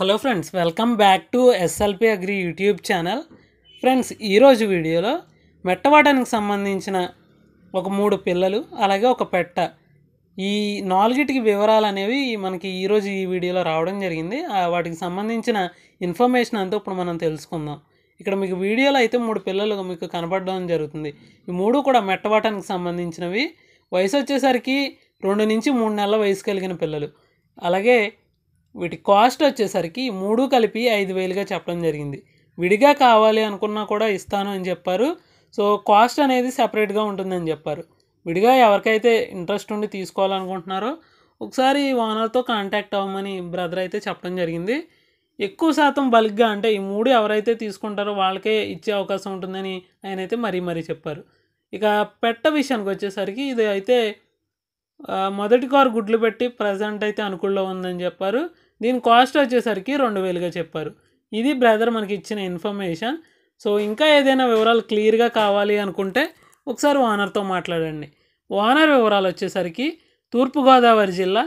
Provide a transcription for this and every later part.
hello friends welcome back to SLP agri YouTube channel friends ఈరోజు వీడియోలో మెట్టవాడానికి సంబంధించిన ఒక మూడు పిల్లలు అలాగే ఒక పెట్ట ఈ నాలుగిటికి వివరాలు అనేవి మనకి ఈరోజు ఈ వీడియోలో రావడం జరిగింది వాటికి సంబంధించిన ఇన్ఫర్మేషన్ అంతా ఇప్పుడు మనం తెలుసుకుందాం ఇక్కడ మీకు వీడియోలో అయితే మూడు పిల్లలు మీకు కనపడడం జరుగుతుంది ఈ మూడు కూడా మెట్టవాటానికి సంబంధించినవి వయసు వచ్చేసరికి రెండు నుంచి మూడు నెలల వయసు కలిగిన పిల్లలు అలాగే వీటి కాస్ట్ వచ్చేసరికి మూడు కలిపి ఐదు వేలుగా చెప్పడం జరిగింది విడిగా కావాలి అనుకున్నా కూడా ఇస్తాను అని చెప్పారు సో కాస్ట్ అనేది సపరేట్గా ఉంటుందని చెప్పారు విడిగా ఎవరికైతే ఇంట్రెస్ట్ ఉండి తీసుకోవాలనుకుంటున్నారో ఒకసారి ఓనర్తో కాంటాక్ట్ అవ్వమని బ్రదర్ అయితే చెప్పడం జరిగింది ఎక్కువ శాతం బల్క్గా అంటే ఈ మూడు ఎవరైతే తీసుకుంటారో వాళ్ళకే ఇచ్చే అవకాశం ఉంటుందని ఆయన అయితే మరీ మరీ చెప్పారు ఇక పెట్ట విషయానికి వచ్చేసరికి ఇది అయితే మొదటి కారు గుడ్లు పెట్టి ప్రజెంట్ అయితే అనుకూలంలో ఉందని చెప్పారు దీని కాస్ట్ వచ్చేసరికి రెండు వేలుగా చెప్పారు ఇది బ్రదర్ మనకి ఇచ్చిన ఇన్ఫర్మేషన్ సో ఇంకా ఏదైనా వివరాలు క్లియర్గా కావాలి అనుకుంటే ఒకసారి ఓనర్తో మాట్లాడండి ఓనర్ వివరాలు వచ్చేసరికి తూర్పుగోదావరి జిల్లా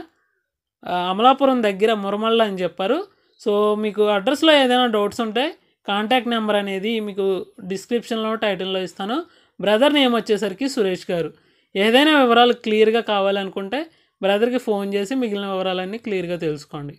అమలాపురం దగ్గర మురమళ్ళ అని చెప్పారు సో మీకు అడ్రస్లో ఏదైనా డౌట్స్ ఉంటే కాంటాక్ట్ నెంబర్ అనేది మీకు డిస్క్రిప్షన్లో టైటిల్లో ఇస్తాను బ్రదర్ నేమ్ వచ్చేసరికి సురేష్ గారు ఏదైనా వివరాలు క్లియర్గా కావాలనుకుంటే బ్రదర్కి ఫోన్ చేసి మిగిలిన వివరాలన్నీ క్లియర్గా తెలుసుకోండి